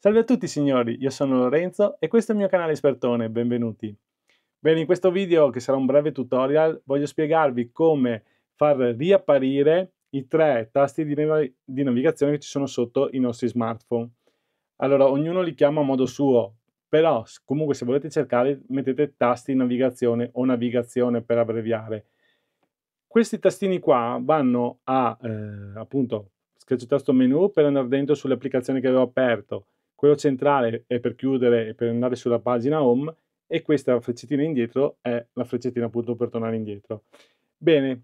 Salve a tutti signori, io sono Lorenzo e questo è il mio canale Espertone, benvenuti. Bene, in questo video, che sarà un breve tutorial, voglio spiegarvi come far riapparire i tre tasti di, nav di navigazione che ci sono sotto i nostri smartphone. Allora, ognuno li chiama a modo suo, però comunque se volete cercare mettete tasti navigazione o navigazione per abbreviare questi tastini qua vanno a, eh, appunto, schiaccio tasto menu per andare dentro sulle applicazioni che avevo aperto, quello centrale è per chiudere e per andare sulla pagina home e questa freccettina indietro è la freccettina appunto per tornare indietro. Bene,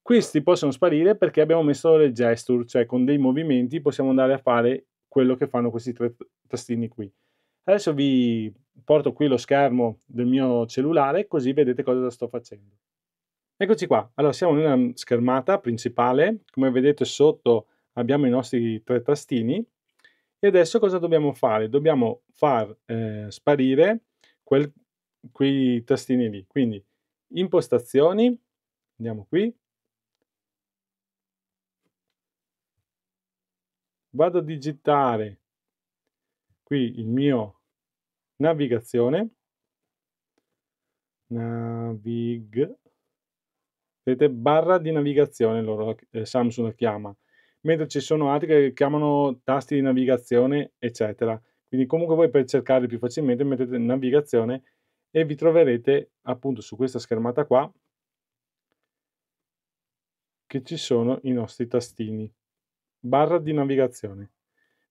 questi possono sparire perché abbiamo messo le gesture, cioè con dei movimenti possiamo andare a fare quello che fanno questi tre tastini qui. Adesso vi porto qui lo schermo del mio cellulare così vedete cosa sto facendo. Eccoci qua, allora siamo nella schermata principale, come vedete sotto abbiamo i nostri tre tastini e adesso cosa dobbiamo fare? Dobbiamo far eh, sparire quel, quei tastini lì, quindi impostazioni, andiamo qui, vado a digitare qui il mio navigazione, navig vedete barra di navigazione loro, eh, Samsung la chiama, mentre ci sono altri che chiamano tasti di navigazione, eccetera. Quindi comunque voi per cercare più facilmente mettete navigazione e vi troverete appunto su questa schermata qua che ci sono i nostri tastini, barra di navigazione.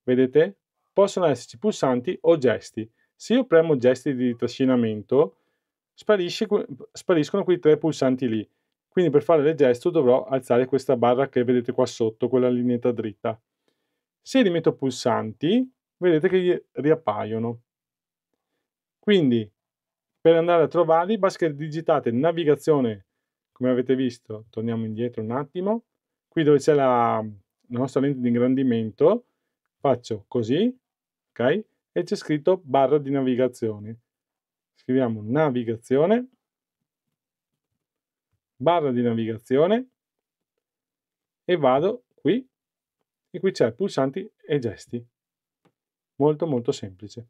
Vedete? Possono esserci pulsanti o gesti. Se io premo gesti di trascinamento, spariscono quei tre pulsanti lì quindi per fare il gesto dovrò alzare questa barra che vedete qua sotto, quella lineetta dritta. Se li metto pulsanti, vedete che gli riappaiono. Quindi per andare a trovarli basta che digitate navigazione, come avete visto, torniamo indietro un attimo, qui dove c'è la, la nostra lente di ingrandimento, faccio così, ok? E c'è scritto barra di navigazione. Scriviamo navigazione barra di navigazione e vado qui e qui c'è pulsanti e gesti. Molto molto semplice.